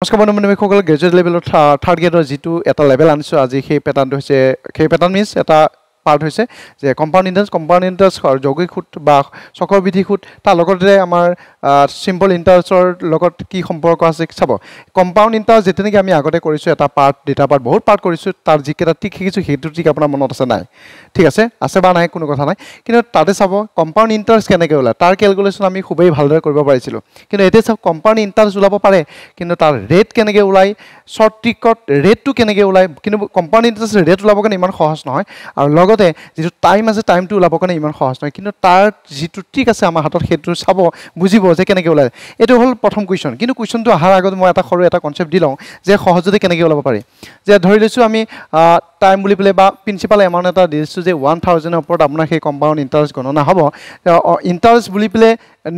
নমস্কাৰ বন্ধু বান্ধৱীসকল গ্ৰেজুৱেট লেভেলৰ থাৰ্ড গ্ৰেডৰ যিটো এটা লেভেল আনিছোঁ আজি সেই পেটাৰ্ণটো হৈছে সেই পেটাৰ্ণ মিনছ এটা পাৰ্ট হৈছে যে কম্পাউণ্ড ইণ্টাৰেষ্ট কম্পাউণ্ড ইণ্টাৰেষ্ট যৌগিক সুত বা চক্ৰবৃদ্ধি সুত তাৰ লগতে আমাৰ চিম্পল ইণ্টাৰেষ্টৰ লগত কি সম্পৰ্ক আছে চাব কম্পাউণ্ড ইণ্টাৰেষ্ট যেতিয়া নেকি আমি আগতে কৰিছোঁ এটা পাৰ্ট দুটা পাৰ্ট বহুত পাৰ্ট কৰিছোঁ তাৰ যিকেইটা ঠিক শিকিছোঁ সেইটো ঠিক আপোনাৰ মনত আছে নাই ঠিক আছে আছে বা নাই কোনো কথা নাই কিন্তু তাতে চাব কম্পাউণ্ড ইণ্টাৰেষ্ট কেনেকৈ ওলায় তাৰ কেলকুলেশ্যন আমি খুবেই ভালদৰে কৰিব পাৰিছিলোঁ কিন্তু এতিয়া চাওক কম্পাউণ্ড ইণ্টাৰেষ্ট ওলাব পাৰে কিন্তু তাৰ ৰেট কেনেকৈ ওলায় শ্বৰ্ট ট্ৰিকত ৰেটটো কেনেকৈ ওলায় কিন্তু কম্পাউণ্ড ইণ্টাৰেষ্ট ৰেট ওলাবৰ কাৰণে ইমান সহজ নহয় আৰু লগত দিনতে যিটো টাইম আছে টাইমটো ওলাবৰ কাৰণে ইমান সহজ নহয় কিন্তু তাৰ যিটো ট্ৰিক আছে আমাৰ হাতত সেইটো চাব বুজিব যে কেনেকৈ ওলাই এইটো হ'ল প্ৰথম কুৱেশ্যন কিন্তু কুৱেশ্যনটো অহাৰ আগত মই এটা সৰু এটা কনচেপ্ট দি লওঁ যে সহজতে কেনেকৈ ওলাব পাৰি যে ধৰি লৈছোঁ আমি টাইম বুলি পেলাই বা প্ৰিন্সিপাল এমাউণ্ট এটা দিছোঁ যে ওৱান থাউজেণ্ডৰ ওপৰত আপোনাৰ সেই কম্পাউণ্ড ইণ্টাৰেষ্ট গণনা হ'ব ইণ্টাৰেষ্ট বুলি পেলাই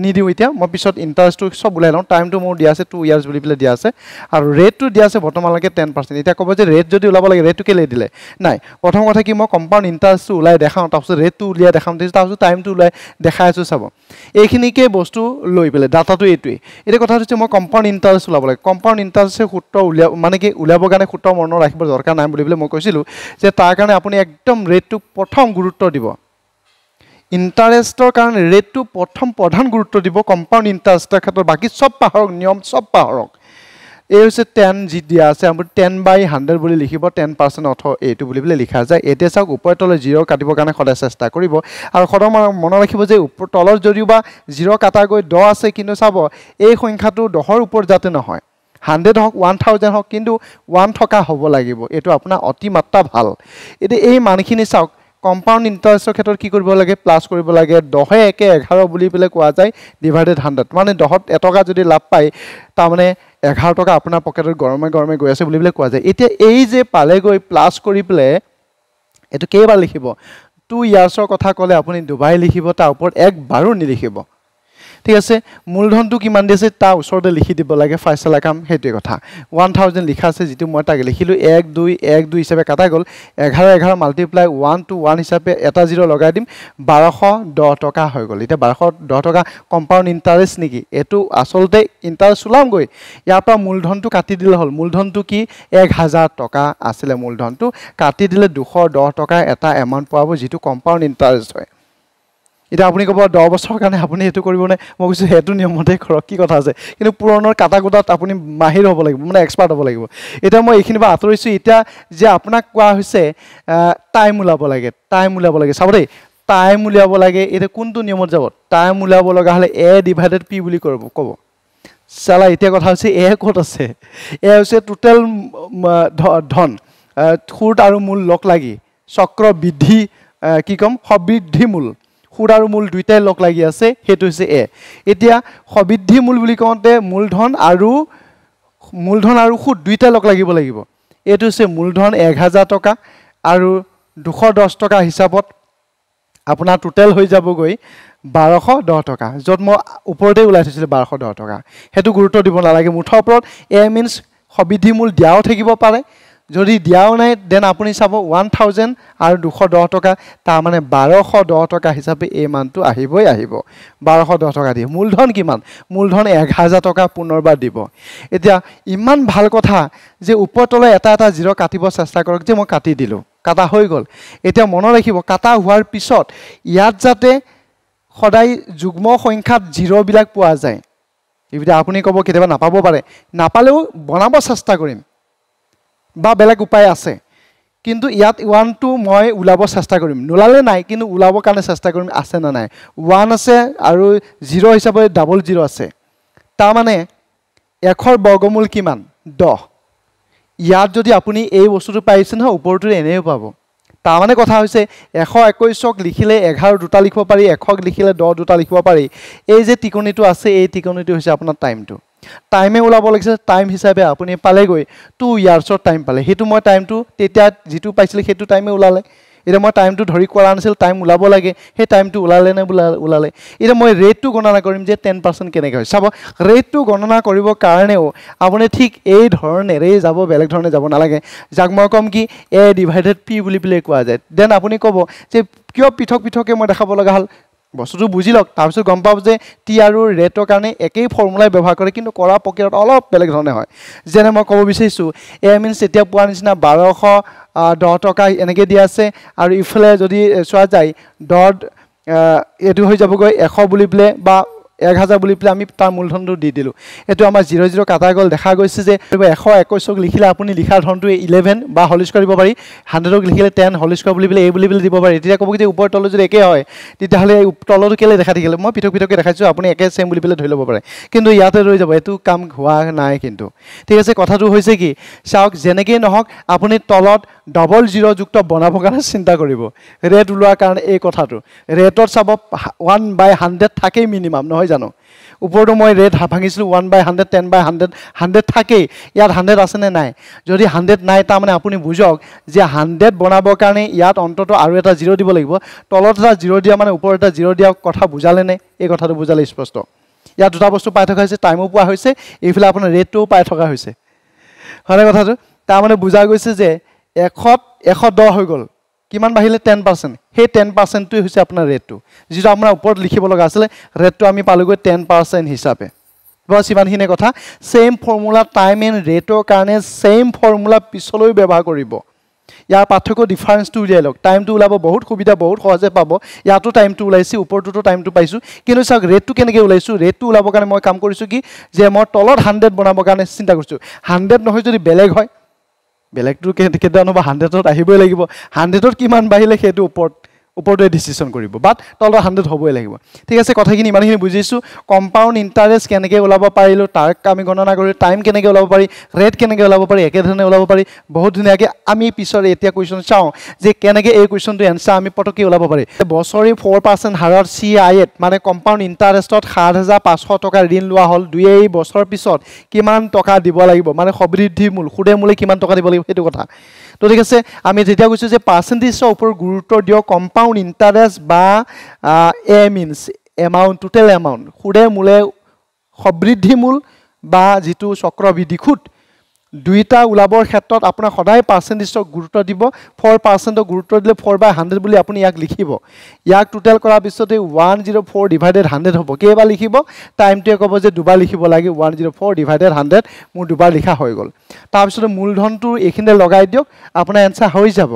নিদিওঁ এতিয়া মই পিছত ইণ্টাৰেষ্টটো চব ওলাই লওঁ টাইমটো মোৰ দিয়া আছে টু ইয়াৰ্ছ বুলি পেলাই দিয়া আছে আৰু ৰেটটো দিয়া আছে বৰ্তমানলৈকে টেন পাৰ্চেণ্ট এতিয়া ক'ব যে ৰেট যদি ওলাব লাগে ৰেটটো কেলেই দিলে নাই প্ৰথম কথা কি মই কম্পাউণ্ড ইণ্টাৰেষ্টটো ওলাই দেখাওঁ তাৰপিছত ৰেটটো উলিয়াই দেখাম তাৰপিছত টাইমটো ওলাই দেখাই আছোঁ চাব এইখিনিকে বস্তু লৈ পেলাই ডাটাটো এইটোৱেই এতিয়া কথাটো হৈছে মই কম্পাউণ্ড ইণ্টাৰেষ্ট ওলাব লাগে কম্পাউণ্ড ইণ্টাৰেষ্টে সূত্ৰ উলিয়াব মানে কি উলিয়াবৰ কাৰণে সূত্ৰ মৰণ ৰাখিব দৰকাৰ নাই বুলি পেলাই মই কৈছিলোঁ যে তাৰ কাৰণে আপুনি একদম ৰেটটো প্ৰথম গুৰুত্ব দিব ইণ্টাৰেষ্টৰ কাৰণে ৰেটটো প্ৰথম প্ৰধান গুৰুত্ব দিব কম্পাউণ্ড ইণ্টাৰেষ্টৰ ক্ষেত্ৰত বাকী চব পাহৰক নিয়ম চব পাহৰক এই হৈছে টেন যি দিয়া আছে আপুনি টেন বাই হাণ্ড্ৰেড বুলি লিখিব টেন পাৰ্চেণ্ট অথ এইটো বুলি বুলি লিখা যায় এতিয়া চাওক ওপৰে তলে জিৰ' কাটিবৰ কাৰণে সদায় চেষ্টা কৰিব আৰু সদায় মনত ৰাখিব যে ওপৰ তলৰ যদিও বা জিৰ' কাটাগৈ দহ আছে কিন্তু চাব এই সংখ্যাটো দহৰ ওপৰত যাতে নহয় হাণ্ড্ৰেড হওক ওৱান থাউজেণ্ড হওক কিন্তু ওৱান থকা হ'ব লাগিব এইটো আপোনাৰ অতিমাত্ৰা ভাল এতিয়া এই মানখিনি চাওক কম্পাউণ্ড ইণ্টাৰেষ্টৰ ক্ষেত্ৰত কি কৰিব লাগে প্লাছ কৰিব লাগে দহে একে এঘাৰ বুলি পেলাই কোৱা যায় ডিভাইডেড হাণ্ড্ৰেড মানে দহত এটকা যদি লাভ পায় তাৰমানে এঘাৰ টকা আপোনাৰ পকেটত গৰমে গৰমে গৈ আছে বুলি পেলাই কোৱা যায় এতিয়া এই যে পালেগৈ প্লাছ কৰি পেলাই এইটো কেইবাৰ লিখিব টু ইয়াৰ্ছৰ কথা ক'লে আপুনি দুবাৰ লিখিব তাৰ ওপৰত এক বাৰো নিলিখিব ঠিক আছে মূলধনটো কিমান দি আছে তাৰ ওচৰতে লিখি দিব লাগে ফাইচালা কাম সেইটোৱে কথা ওৱান থাউজেণ্ড লিখা আছে যিটো মই তাক লিখিলোঁ এক দুই এক দুই হিচাপে কাটা গ'ল এঘাৰ এঘাৰ মাল্টিপ্লাই ওৱান টু ওৱান হিচাপে এটা জিৰ' লগাই দিম বাৰশ দহ টকা হৈ গ'ল এতিয়া বাৰশ দহ টকা কম্পাউণ্ড ইণ্টাৰেষ্ট নেকি এইটো আচলতে ইণ্টাৰেষ্ট ওলামগৈ ইয়াৰ পৰা মূলধনটো কাটি দিলে হ'ল মূলধনটো কি এক হাজাৰ টকা আছিলে মূলধনটো কাটি দিলে দুশ দহ টকা এটা এমাউণ্ট পোৱাব যিটো কম্পাউণ্ড ইণ্টাৰেষ্ট হয় এতিয়া আপুনি ক'ব দহ বছৰৰ কাৰণে আপুনি সেইটো নে মই কৈছোঁ সেইটো নিয়মতে কৰক কি কথা আছে কিন্তু পুৰণৰ কাটা কোটাত আপুনি মাহিৰ হ'ব লাগিব মানে এক্সপাৰ্ট হ'ব লাগিব এতিয়া মই এইখিনিৰ পৰা আঁতৰিছোঁ এতিয়া যে আপোনাক কোৱা হৈছে টাইম ওলাব লাগে টাইম ওলাব লাগে চাব দেই টাইম উলিয়াব লাগে এতিয়া কোনটো নিয়মত যাব টাইম উলিয়াব লগা হ'লে এ ডিভাইডেড পি বুলি কৰিব ক'ব চালা এতিয়া কথা হৈছে এ ক'ত আছে এ হৈছে টোটেল ধন সুত আৰু মূল লগ লাগি চক্ৰ বৃদ্ধি কি ক'ম মূল সুৰ আৰু মূল দুয়োটাই লগ লাগি আছে সেইটো হৈছে এ এতিয়া সবৃদ্ধি মূল বুলি কওঁতে মূলধন আৰু মূলধন আৰু সুদ দুইটাই লগ লাগিব লাগিব এইটো হৈছে মূলধন এক হাজাৰ টকা আৰু দুশ দহ টকা হিচাপত আপোনাৰ টোটেল হৈ যাবগৈ বাৰশ দহ টকা য'ত মই ওপৰতে ওলাই থৈছিলোঁ বাৰশ দহ টকা সেইটো গুৰুত্ব দিব নালাগে মুঠৰ ওপৰত এ মিনছ সবৃদ্ধি মূল দিয়াও থাকিব পাৰে যদি দিয়াও নাই দেন আপুনি চাব ওৱান থাউজেণ্ড আৰু দুশ দহ টকা তাৰমানে বাৰশ দহ টকা হিচাপে এই মানটো আহিবই আহিব বাৰশ দহ টকা দিব মূলধন কিমান মূলধন এহেজাৰ টকা পুনৰবাৰ দিব এতিয়া ইমান ভাল কথা যে ওপৰতলৈ এটা এটা জিৰ' কাটিব চেষ্টা কৰক যে মই কাটি দিলোঁ কাটা হৈ গ'ল এতিয়া মনত ৰাখিব কাটা হোৱাৰ পিছত ইয়াত যাতে সদায় যুগ্ম সংখ্যাত জিৰ'বিলাক পোৱা যায় এইবিলাক আপুনি ক'ব কেতিয়াবা নাপাব পাৰে নাপালেও বনাব চেষ্টা কৰিম বা বেলেগ উপায় আছে কিন্তু ইয়াত ওৱানটো মই ওলাব চেষ্টা কৰিম নোলালে নাই কিন্তু ওলাবৰ কাৰণে চেষ্টা কৰিম আছে নে নাই ওৱান আছে আৰু জিৰ' হিচাপে ডাবল জিৰ' আছে তাৰমানে এশৰ বৰ্গমূল কিমান দহ ইয়াত যদি আপুনি এই বস্তুটো পাইছে নহয় ওপৰটো এনেও পাব তাৰমানে কথা হৈছে এশ একৈছক লিখিলে এঘাৰ দুটা লিখিব পাৰি এশক লিখিলে দহ দুটা লিখিব পাৰি এই যে টিকনিটো আছে এই টিকনিটো হৈছে আপোনাৰ টাইমটো টাইমে ওলাব লাগিছিল টাইম হিচাপে আপুনি পালেগৈ টু ইয়াৰ্ছৰ টাইম পালে সেইটো মই টাইমটো তেতিয়া যিটো পাইছিলোঁ সেইটো টাইমে ওলালে এতিয়া মই টাইমটো ধৰি কৰা নাছিল টাইম ওলাব লাগে সেই টাইমটো ওলালে নে ওলালে ওলালে এতিয়া মই ৰেটটো গণনা কৰিম যে টেন পাৰ্চেণ্ট কেনেকৈ হয় চাব ৰেটটো গণনা কৰিবৰ কাৰণেও আপুনি ঠিক এই ধৰণে ৰে যাব বেলেগ ধৰণে যাব নালাগে যাক মই ক'ম কি এ ডিভাইডেড পি বুলি পেলাই কোৱা যায় দেন আপুনি ক'ব যে কিয় পৃথক পৃথকে মই দেখাব লগা হ'ল বস্তুটো বুজি লওক তাৰপিছত গম পাব যে টি আৰু ৰেটৰ কাৰণে একেই ফৰ্মুলাই ব্যৱহাৰ কৰে কিন্তু কৰা প্ৰক্ৰিয়াত অলপ বেলেগ ধৰণে হয় যেনে মই ক'ব বিচাৰিছোঁ এ মিনছ এতিয়া পোৱাৰ নিচিনা বাৰশ দহ টকা এনেকৈ দিয়া আছে আৰু ইফালে যদি চোৱা যায় দহ এইটো হৈ যাবগৈ এশ বুলি পেলাই বা এক হাজাৰ বুলি পেলাই আমি তাৰ মূলধনটো দি দিলোঁ এইটো আমাৰ জিৰ' জিৰ' কাটা গ'ল দেখা গৈছে যে এশ একৈছক লিখিলে আপুনি লিখাৰ ধনটোৱে ইলেভেন বা হলিস্কৰ দিব পাৰি হাণ্ড্ৰেডক লিখিলে টেন হলিস্কৰ বুলি পেলাই এই বুলি পেলাই দিব পাৰি তেতিয়া ক'ব যে ওপৰ তলত যদি একেই হয় তেতিয়াহ'লে এই তলতো কেলৈ দেখা থাকিলে মই পৃথক পৃথকে দেখাইছোঁ আপুনি একে ছেম বুলি পেলাই ধৰি ল'ব পাৰে কিন্তু ইয়াতে ৰৈ যাব এইটো কাম হোৱা নাই কিন্তু ঠিক আছে কথাটো হৈছে কি চাওক যেনেকেই নহওক আপুনি তলত ডাবল জিৰ'যুক্ত বনাব কাৰণে চিন্তা কৰিব ৰেট ওলোৱাৰ কাৰণে এই কথাটো ৰেটত চাব ওৱান বাই হাণ্ড্ৰেড থাকেই মিনিমাম নহয় জানো ওপৰতো মই ৰেট ভাঙিছিলোঁ one by hundred ten by hundred hundred থাকেই ইয়াত হাণ্ড্ৰেড আছেনে নাই যদি হাণ্ড্ৰেড নাই তাৰমানে আপুনি বুজক যে হাণ্ড্ৰেড বনাবৰ কাৰণে ইয়াত অন্ততঃ আৰু এটা জিৰ' দিব লাগিব তলত এটা জিৰ' দিয়া মানে ওপৰত এটা জিৰ' দিয়া কথা বুজালে বুজালেনে এই কথাটো বুজালে স্পষ্ট ইয়াত দুটা বস্তু পাই থকা হৈছে টাইমো পোৱা হৈছে এইফালে আপোনাৰ ৰেটটোও পাই থকা হৈছে হয়নে কথাটো তাৰমানে বুজা গৈছে যে এশত এশ দহ হৈ গ'ল কিমান বাঢ়িলে টেন পাৰ্চেণ্ট সেই টেন পাৰ্চেণ্টটোৱে হৈছে আপোনাৰ ৰেটটো যিটো আপোনাৰ ওপৰত লিখিব লগা আছিলে ৰেটটো আমি পালোঁগৈ টেন পাৰ্চেণ্ট হিচাপে বচ ইমানখিনি কথা ছেইম ফৰ্মুলা টাইম এণ্ড ৰেটৰ কাৰণে ছেইম ফৰ্মুলা পিছলৈ ব্যৱহাৰ কৰিব ইয়াৰ পাৰ্থক্য ডিফাৰেঞ্চটো উলিয়াই লওক টাইমটো ওলাব বহুত সুবিধা বহুত সহজে পাব ইয়াতো টাইমটো ওলাইছে ওপৰটোতো টাইমটো পাইছোঁ কিন্তু চাওক ৰেটটো কেনেকৈ ওলাইছোঁ ৰেটটো ওলাবৰ কাৰণে মই কাম কৰিছোঁ কি যে মই তলত হাণ্ড্ৰেড বনাবৰ কাৰণে চিন্তা কৰিছোঁ হাণ্ড্ৰেড নহয় যদি বেলেগ হয় বেলেগটো কেতিয়া আনো হাণ্ড্ৰেডত আহিবই লাগিব হাণ্ড্ৰেডত কিমান বাঢ়িলে সেইটো ওপৰত ওপৰতে ডিচিশ্যন কৰিব বাট তলত হাণ্ড্ৰেড হ'বই লাগিব ঠিক আছে কথাখিনি ইমানখিনি বুজিছোঁ কম্পাউণ্ড ইণ্টাৰেষ্ট কেনেকৈ ওলাব পাৰিলোঁ তাৰ আমি গণনা কৰিলোঁ টাইম কেনেকৈ ওলাব পাৰি ৰেট কেনেকৈ ওলাব পাৰি একেধৰণে ওলাব পাৰি বহুত ধুনীয়াকৈ আমি পিছত এতিয়া কুৱেশ্যন চাওঁ যে কেনেকৈ এই কুৱেশ্যনটো এনচাৰ আমি পটককৈ ওলাব পাৰি বছৰি ফ'ৰ পাৰ্চেণ্ট হাৰত চি আই এত মানে কম্পাউণ্ড ইণ্টাৰেষ্টত সাত হাজাৰ পাঁচশ টকা ঋণ লোৱা হ'ল দুই এই বছৰ পিছত কিমান টকা দিব লাগিব মানে মূল সুদে মূলে কিমান টকা দিব লাগিব সেইটো কথা তো ঠিক আছে আমি যেতিয়া কৈছোঁ যে পাৰ্চেণ্টেজৰ ওপৰত গুৰুত্ব দিয়ক কম্পাউণ্ড ইণ্টাৰেষ্ট বা A means amount total amount সুৰে মূলে সমৃদ্ধিমূল বা যিটো চক্ৰবৃদ্ধি সুত দুইটা ওলাবৰ ক্ষেত্ৰত আপোনাৰ সদায় পাৰ্চেণ্টেজক গুৰুত্ব দিব ফ'ৰ পাৰ্চেণ্টক গুৰুত্ব দিলে ফ'ৰ বাই হাণ্ড্ৰেড বুলি আপুনি ইয়াক লিখিব ইয়াক টোটেল কৰাৰ পিছতে one zero' four divided hundred হ'ব কেইবাৰ লিখিব টাইমটোৱে ক'ব যে দুবাৰ লিখিব লাগে one zero' four divided hundred মোৰ দুবাৰ লিখা হৈ গ'ল তাৰপিছতে মূলধনটো এইখিনিতে লগাই দিয়ক আপোনাৰ এনচাৰ হৈ যাব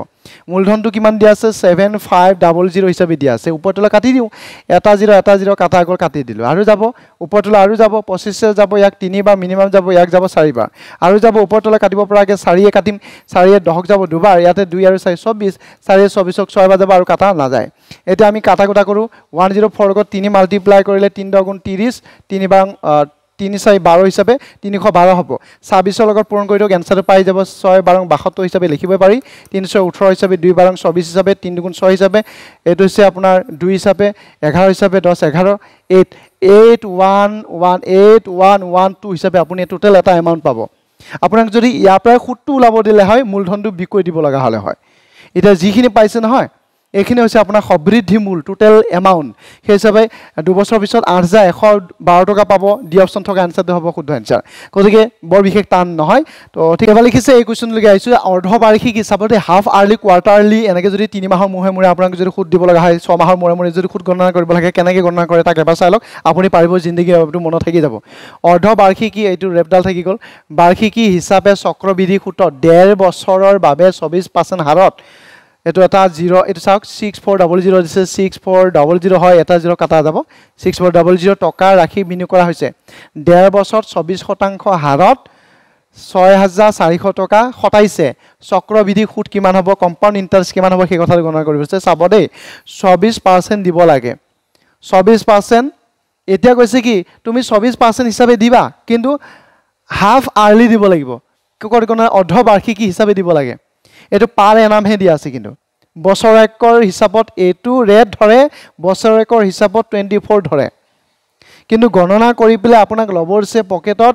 মূলধনটো কিমান দিয়া আছে ছেভেন ফাইভ ডাবল জিৰ' হিচাপে দিয়া আছে ওপৰ তলা কাটি দিওঁ এটা জিৰ' এটা জিৰ' কাটা আগৰ কাটি দিলোঁ আৰু যাব ওপৰ তলা আৰু যাব পঁচিছে যাব ইয়াক তিনিবাৰ মিনিমাম যাব ইয়াক যাব চাৰিবাৰ আৰু যাব ওপৰ তলা কাটিব পৰাকৈ চাৰিয়ে কাটিম চাৰিয়ে দহক যাব দুবাৰ ইয়াতে দুই আৰু চাৰি চৌব্বিছ চাৰিয়ে চৌব্বিছক ছয়বাৰ যাব আৰু কাটা নাযায় এতিয়া আমি কাটা কটা কৰোঁ ওৱান জিৰ' ফ'ৰ লগত তিনি মাল্টিপ্লাই কৰিলে তিনি দহ গুণ ত্ৰিছ তিনিবাৰ তিনি ছয় বাৰ হিচাপে তিনিশ বাৰ হ'ব ছাব্বিছৰ লগত পূৰণ কৰি দিয়ক এনচাৰটো পাই যাব ছয় বাৰং বাসত্তৰ হিচাপে লিখিব পাৰি তিনিশ ওঠৰ হিচাপে দুই বাৰং চৌবিছ হিচাপে তিনি দুগুণ ছয় হিচাপে এইটো হৈছে আপোনাৰ দুই হিচাপে এঘাৰ হিচাপে দহ এঘাৰ eight eight one one eight one one two হিচাপে আপুনি টোটেল এটা এমাউণ্ট পাব আপোনাক যদি ইয়াৰ পৰাই সুতটো ওলাব দিলে হয় মূলধনটো বিক্ৰী দিব লগা হ'লে হয় এতিয়া যিখিনি পাইছে নহয় এইখিনি হৈছে আপোনাৰ সবৃদ্ধি মূল টোটেল এমাউণ্ট সেই হিচাপে দুবছৰৰ পিছত আঠ হাজাৰ এশ বাৰ টকা পাব দি অপশ্যন থকা এনচাৰটো হ'ব শুদ্ধ এনচাৰ গতিকে বৰ বিশেষ টান নহয় তো ঠিক এবাৰ লিখিছে এই কুৱেশ্যনলৈকে আহিছোঁ যে অৰ্ধবাৰ্ষিক হিচাপতে হাফ আৰ্লি কোৱাৰ্টাৰলি এনেকৈ যদি তিনি মাহৰ মূৰে মূৰে আপোনাক যদি সুদ দিব লগা হয় ছমাহৰ মূৰে মূৰে যদি সুত গণনা কৰিব লাগে কেনেকৈ গণনা কৰে তাক এবাৰ চাই লওক আপুনি পাৰিব জিন্দগী এইটো মনত থাকি যাব অৰ্ধবাৰ্ষিকী এইটো ৰেপডাল থাকি গ'ল বাৰ্ষিকী হিচাপে চক্ৰবিধি সুতত ডেৰ বছৰৰ বাবে চৌবিছ পাৰ্চেণ্ট হাৰত এইটো এটা জিৰ' এইটো চাওক ছিক্স ফ'ৰ ডাবল জিৰ' দিছে ছিক্স ফ'ৰ ডাবল জিৰ' হয় এটা জিৰ' কটা যাব ছিক্স ফ'ৰ ডাবল জিৰ' টকা ৰাখি বিনিয়োগ কৰা হৈছে ডেৰ বছৰত চৌবিছ শতাংশ হাৰত ছয় হাজাৰ চাৰিশ টকা সতাইছে চক্ৰবিধি সুত কিমান হ'ব কম্পাউণ্ড ইণ্টাৰেষ্ট কিমান হ'ব সেই কথাটো গণনা কৰিব হৈছে চাব দেই চৌবিছ পাৰ্চেণ্ট দিব লাগে চৌবিছ পাৰ্চেণ্ট এতিয়া কৈছে কি তুমি চৌবিছ পাৰ্চেণ্ট হিচাপে দিবা কিন্তু হাফ আৰ্লি দিব লাগিব কি কৰি গণনা অৰ্ধবাৰ্ষিকী হিচাপে দিব লাগে এইটো পাৰ এনামহে দিয়া আছে কিন্তু বছৰেকৰ হিচাপত এইটো ৰেট ধৰে বছৰেকৰ হিচাপত টুৱেণ্টি ফ'ৰ ধৰে কিন্তু গণনা কৰি পেলাই আপোনাক ল'ব দিছে পকেটত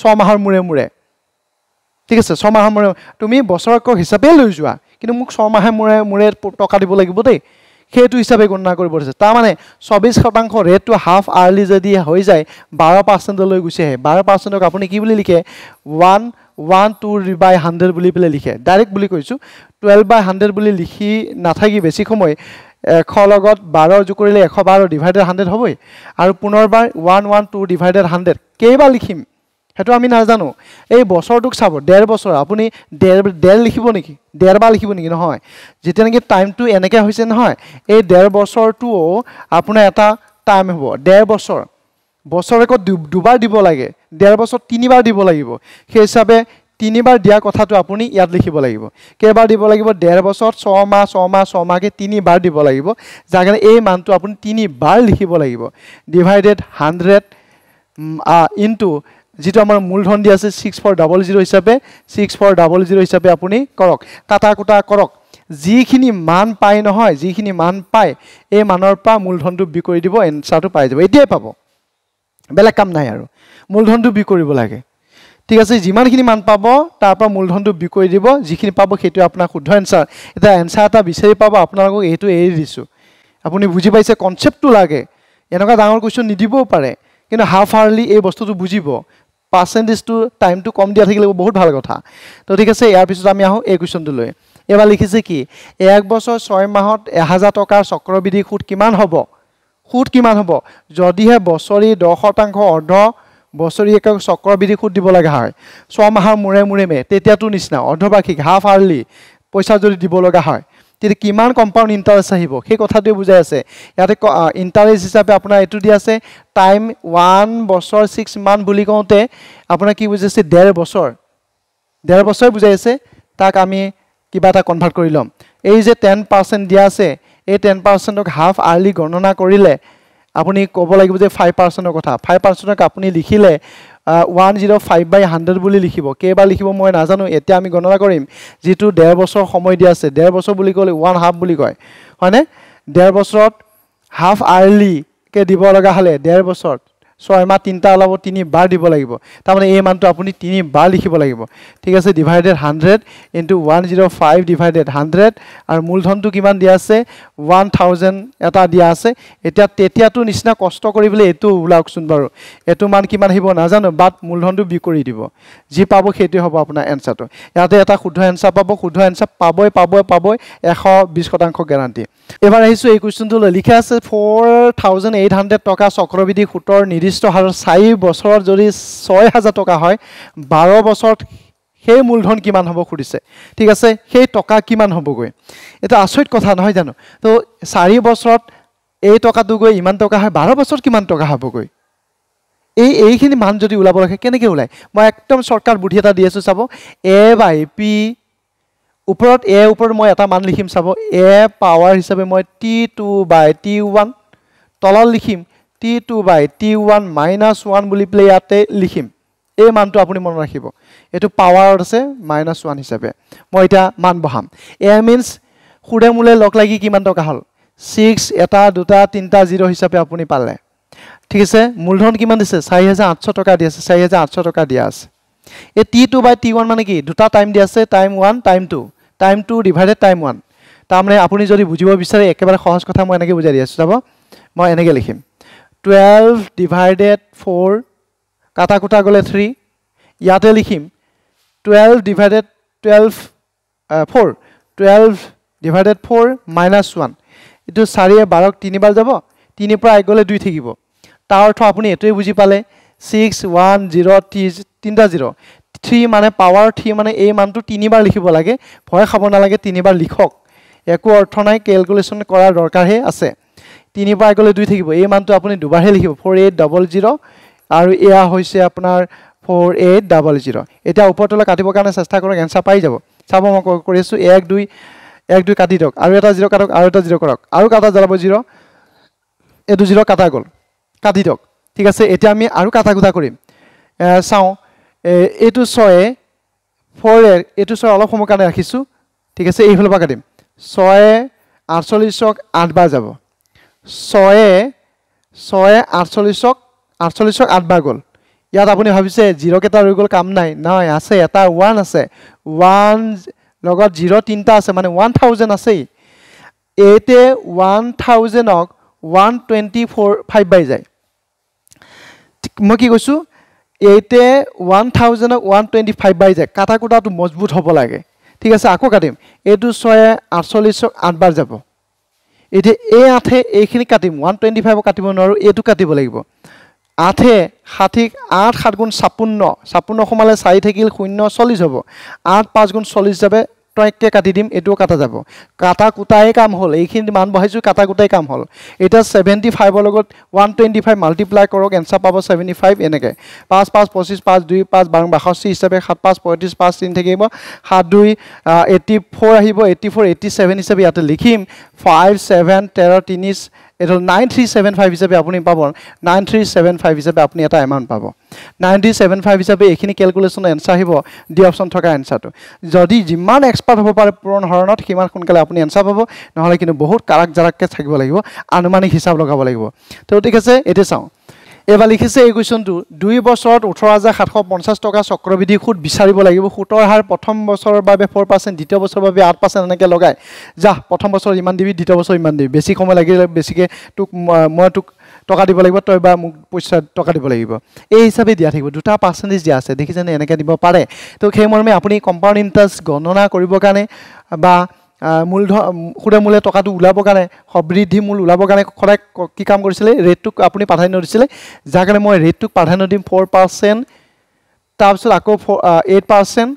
ছমাহৰ মূৰে মূৰে ঠিক আছে ছমাহৰ মূৰে তুমি বছৰেকৰ হিচাপেই লৈ যোৱা কিন্তু মোক ছমাহে মূৰে মূৰে টকা দিব লাগিব দেই সেইটো হিচাপে গণনা কৰিব দিছে তাৰমানে চৌবিছ শতাংশ ৰেটটো হাফ আৰ্লি যদি হৈ যায় বাৰ পাৰ্চেণ্টলৈ গুচি আহে বাৰ পাৰ্চেণ্টক আপুনি কি বুলি লিখে one one two by hundred বুলি পেলাই লিখে ডাইৰেক্ট বুলি কৈছোঁ টুৱেল্ভ বাই হাণ্ড্ৰেড বুলি লিখি নাথাকি বেছি সময় এশ লগত বাৰ যোগ কৰিলে এশ বাৰ ডিভাইডেড হাণ্ড্ৰেড হ'বই আৰু পুনৰবাৰ one one two divided hundred কেইবাৰ লিখিম সেইটো আমি নাজানো এই বছৰটোক চাব ডেৰ বছৰ আপুনি ডেৰ ডেৰ লিখিব নেকি ডেৰবাৰ লিখিব নেকি নহয় যেতিয়া নেকি টাইমটো এনেকৈ হৈছে নহয় এই ডেৰ বছৰটোও আপোনাৰ এটা টাইম হ'ব ডেৰ বছৰ বছৰেকত দু দুবাৰ দিব লাগে দিয়াৰ পাছত তিনিবাৰ দিব লাগিব সেই হিচাপে তিনিবাৰ দিয়া কথাটো আপুনি ইয়াত লিখিব লাগিব কেইবাৰ দিব লাগিব ডেৰ বছৰত ছমাহ ছমাহ ছমাহকৈ তিনিবাৰ দিব লাগিব যাৰ কাৰণে এই মানটো আপুনি তিনিবাৰ লিখিব লাগিব ডিভাইডেড হাণ্ড্ৰেড ইনটু যিটো আমাৰ মূলধন দিয়া আছে ছিক্স ফ'ৰ ডাবল জিৰ' হিচাপে ছিক্স ফ'ৰ ডাবল জিৰ' হিচাপে আপুনি কৰক কাটা কুটা কৰক যিখিনি মান পায় নহয় যিখিনি মান পায় এই মানৰ পৰা মূলধনটো বিক্ৰী দিব এনচাৰটো পাই যাব এতিয়াই পাব বেলেগ কাম নাই আৰু মূলধনটো বিক্ৰী কৰিব লাগে ঠিক আছে যিমানখিনি মান পাব তাৰ পৰা মূলধনটো বিক্ৰী দিব যিখিনি পাব সেইটোৱে আপোনাৰ শুদ্ধ এনচাৰ এতিয়া এনচাৰ এটা বিচাৰি পাব আপোনালোকক এইটো এৰি দিছোঁ আপুনি বুজি পাইছে কনচেপ্টটো লাগে এনেকুৱা ডাঙৰ কুৱেশ্যন নিদিবও পাৰে কিন্তু হাফ আৰ্লি এই বস্তুটো বুজিব পাৰ্চেণ্টেজটো টাইমটো কম দিয়া থাকিলে বহুত ভাল কথা তো ঠিক আছে ইয়াৰ পিছত আমি আহোঁ এই কুৱেশ্যনটোলৈ এবাৰ লিখিছে কি এক বছৰ ছয় মাহত এহেজাৰ টকাৰ চক্ৰবৃদ্ধি সুত কিমান হ'ব সুত কিমান হ'ব যদিহে বছৰি দহ শতাংশ অৰ্ধ বছৰীয়াকৈ চক্ৰবৃদ্ধি সুত দিব লগা হয় ছমাহৰ মূৰে মূৰে মে তেতিয়াতো নিচিনা অৰ্ধবাৰ্ষিক হাফ আৰ্লি পইচা যদি দিব লগা হয় তেতিয়া কিমান কম্পাউণ্ড ইণ্টাৰেষ্ট আহিব সেই কথাটোৱে বুজাই আছে ইয়াতে ইণ্টাৰেষ্ট হিচাপে আপোনাৰ এইটো দিয়া আছে টাইম ওৱান বছৰ ছিক্স মান্থ বুলি কওঁতে আপোনাৰ কি বুজাইছে ডেৰ বছৰ ডেৰ বছৰে বুজাই আছে তাক আমি কিবা এটা কনভাৰ্ট কৰি ল'ম এই যে টেন পাৰ্চেণ্ট দিয়া আছে এই টেন পাৰ্চেণ্টক হাফ আৰ্লি গণনা কৰিলে আপুনি ক'ব লাগিব যে ফাইভ পাৰ্চেণ্টৰ কথা ফাইভ পাৰ্চেণ্টক আপুনি লিখিলে one zero' five by hundred বুলি লিখিব কেইবাৰ লিখিব মই নাজানো এতিয়া আমি গণনা কৰিম যিটো ডেৰ বছৰ সময় দিয়া আছে ডেৰ বছৰ বুলি ক'লে ওৱান হাফ বুলি কয় হয়নে ডেৰ বছৰত হাফ আৰ্লিকৈ দিব লগা হ'লে ডেৰ বছৰত ছয় মাহ তিনিটা ওলাব তিনিবাৰ দিব লাগিব তাৰমানে এই মানটো আপুনি তিনিবাৰ লিখিব লাগিব ঠিক আছে divided hundred into one zero' five divided hundred আৰু মূলধনটো কিমান দিয়া আছে ওৱান থাউজেণ্ড এটা দিয়া আছে এতিয়া তেতিয়াতো নিচিনা কষ্ট কৰিবলৈ এইটো ওলাওকচোন বাৰু এইটো মান কিমান আহিব নাজানো বাট মূলধনটো বি কৰি দিব যি পাব সেইটোৱে হ'ব আপোনাৰ এনচাৰটো ইয়াতে এটা শুদ্ধ এনচাৰ পাব শুদ্ধ এনচাৰ পাবই পাবই পাবই এশ বিছ শতাংশ গেৰাণ্টি এইবাৰ আহিছোঁ এই কুৱেশ্যনটো লৈ লিখা আছে ফ'ৰ থাউজেণ্ড এইট হাণ্ড্ৰেড টকা চক্ৰবিধি সুতৰ নিৰ নিৰ্দিষ্ট হাৰত চাৰি বছৰত যদি ছয় হাজাৰ টকা হয় বাৰ বছৰত সেই মূলধন কিমান হ'ব খুজিছে ঠিক আছে সেই টকা কিমান হ'বগৈ এইটো আচৰিত কথা নহয় জানো তো চাৰি বছৰত এই টকাটো গৈ ইমান টকা হয় বাৰ বছৰত কিমান টকা হ'বগৈ এই এইখিনি মান যদি ওলাব লাগে কেনেকৈ ওলায় মই একদম চৰকাৰ বুদ্ধি এটা দি আছোঁ চাব এ বাই পি ওপৰত এ ওপৰত মই এটা মান লিখিম চাব এ পাৱাৰ হিচাপে মই T two by T one তলত লিখিম T two by T one minus one বুলি পেলাই ইয়াতে লিখিম এই মানটো আপুনি মনত ৰাখিব এইটো পাৱাৰত আছে মাইনাছ ওৱান হিচাপে মই এতিয়া মান বহাম এ মিনছ সুৰে মোলে লগ লাগি কিমান টকা হ'ল ছিক্স এটা দুটা তিনিটা জিৰ' হিচাপে আপুনি পালে ঠিক আছে মূলধন কিমান দিছে চাৰি হাজাৰ আঠশ টকা দি আছে চাৰি হাজাৰ আঠশ টকা দিয়া আছে এই T two by T one মানে কি দুটা টাইম দিয়া আছে time one time two time two divided time one তাৰমানে আপুনি যদি বুজিব বিচাৰে একেবাৰে সহজ কথা মই এনেকৈ বুজাই দি আছোঁ যাব মই এনেকৈ লিখিম টুৱেলভ ডিভাইডেড ফ'ৰ কাটা কোটা গ'লে থ্ৰী ইয়াতে লিখিম twelve divided twelve four twelve divided four minus one এইটো চাৰিয়ে বাৰক তিনিবাৰ যাব তিনিৰ পৰা এক গ'লে দুই থাকিব তাৰ অৰ্থ আপুনি এইটোৱে বুজি পালে ছিক্স ওৱান জিৰ' থ্ৰী তিনিটা জিৰ' থ্ৰী মানে পাৱাৰ থ্ৰী মানে এই মানটো তিনিবাৰ লিখিব লাগে ভয় খাব নালাগে তিনিবাৰ লিখক একো অৰ্থ নাই কেলকুলেশ্যন কৰাৰ দৰকাৰহে আছে তিনিবাৰ আগলৈ দুই থাকিব এই মানটো আপুনি দুবাৰহে লিখিব ফ'ৰ এইট ডাবল জিৰ' আৰু এয়া হৈছে আপোনাৰ ফ'ৰ এইট ডাবল জিৰ' এতিয়া ওপৰতলৈ কাটিবৰ কাৰণে চেষ্টা কৰক এনচাৰ পাই যাব চাব মই কৰি আছোঁ এক দুই এক দুই কাটি দিয়ক আৰু এটা জিৰ' কাটক আৰু এটা জিৰ' কৰক আৰু কাটা যাব জিৰ' এইটো জিৰ' কাটা গ'ল কাটি দিয়ক ঠিক আছে এতিয়া আমি আৰু কাটা কোটা কৰিম চাওঁ এইটো ছয়ে ফ'ৰ এক এইটো ছয় অলপ সময়ৰ কাৰণে ৰাখিছোঁ ঠিক আছে এইফালৰ পৰা কাটিম ছয়ে আঠচল্লিছক আঠবাৰ যাব ছয়ে ছয়ে আঠচল্লিছক আঠচল্লিছক আঠবাৰ গ'ল ইয়াত আপুনি ভাবিছে জিৰ' কেইটা ৰৈ গ'ল কাম নাই নাই আছে এটা ওৱান আছে ওৱান লগত জিৰ' তিনিটা আছে মানে ওৱান থাউজেণ্ড আছেই এইটে ওৱান থাউজেণ্ডক one twenty four five by যায় মই কি কৈছোঁ এইটে ওৱান থাউজেণ্ডক ওৱান টুৱেণ্টি ফাইভ বাই যায় কাটা কুটাটো মজবুত হ'ব লাগে ঠিক আছে আকৌ কাটিম এইটো ছয়ে আঠচল্লিছক আঠবাৰ যাব এতিয়া এই আঠে এইখিনি কাটিম ওৱান টুৱেণ্টি ফাইভ কাটিব নোৱাৰোঁ এইটো কাটিব লাগিব আঠে ষাঠিক আঠ সাত গুণ ছাপন্ন ছাপন্ন সোমালে চাৰি থাকিল শূন্য চল্লিছ হ'ব আঠ পাঁচ গুণ চল্লিছ হিচাপে প্ৰত্যেককে কাটি দিম এইটোও কাটা যাব কাটা কোটাই কাম হ'ল এইখিনি মান বহাইছোঁ কাটা কোটাই কাম হ'ল এতিয়া ছেভেণ্টি ফাইভৰ লগত ওৱান টুৱেণ্টি ফাইভ মাল্টিপ্লাই কৰক এনচাৰ পাব ছেভেণ্টি ফাইভ এনেকৈ পাঁচ পাঁচ পঁচিছ পাঁচ দুই পাঁচ বাৰ বাষষ্ঠি হিচাপে সাত পাঁচ পঁয়ত্ৰিছ পাঁচ তিনি থাকিব সাত দুই এইটি ফ'ৰ আহিব এইটি ফ'ৰ এইটি ছেভেন হিচাপে ইয়াতে লিখিম ফাইভ ছেভেন তেৰ তিনি এইটো নাইন থ্ৰী ছেভেন ফাইভ হিচাপে আপুনি পাব নাইন থ্ৰী ছেভেন ফাইভ হিচাপে আপুনি এটা এমাউণ্ট পাব নাইন থ্ৰী ছেভেন ফাইভ হিচাপে এইখিনি কেলকুলেশ্যন এনচাৰ আহিব ডি অপশ্যন থকা এনচাৰটো যদি যিমান এক্সপাৰ্ট হ'ব পাৰে পূৰণ ধৰণত সিমান সোনকালে আপুনি এনচাৰ পাব নহ'লে কিন্তু বহুত কাৰাক জাৰাককৈ থাকিব লাগিব আনুমানিক হিচাপ লগাব লাগিব তো ঠিক আছে এতিয়া চাওঁ এবাৰ লিখিছে এই কুৱেশ্যনটো দুই বছৰত ওঠৰ হাজাৰ সাতশ পঞ্চাছ টকা চক্ৰবৃদ্ধি সুত বিচাৰিব লাগিব সুতৰ হাৰ প্ৰথম বছৰৰ বাবে ফ'ৰ পাৰ্চেণ্ট দ্বিতীয় বছৰৰ বাবে আঠ পাৰ্চেণ্ট এনেকৈ লগাই যা প্ৰথম বছৰত ইমান দিবি দ্বিতীয় বছৰ ইমান দিবি বেছি সময় লাগিলে বেছিকৈ তোক মই তোক টকা দিব লাগিব তই বা মোক পইচা টকা দিব লাগিব এই হিচাপে দিয়া থাকিব দুটা পাৰ্চেণ্টেজ দিয়া আছে দেখিছেনে এনেকৈ দিব পাৰে তো সেই মৰ্মে আপুনি কম্পাউণ্ড ইণ্টাৰেষ্ট গণনা কৰিবৰ কাৰণে বা মূলধন সুদে মূলে টকাটো ওলাবৰ কাৰণে সমৃদ্ধি মূল ওলাবৰ কাৰণে সদায় কি কাম কৰিছিলে ৰেটটোক আপুনি প্ৰাধান্য দিছিলে যাৰ কাৰণে মই ৰেটটোক প্ৰাধান্য দিম ফ'ৰ পাৰ্চেণ্ট তাৰপিছত আকৌ ফ'ৰ এইট পাৰ্চেণ্ট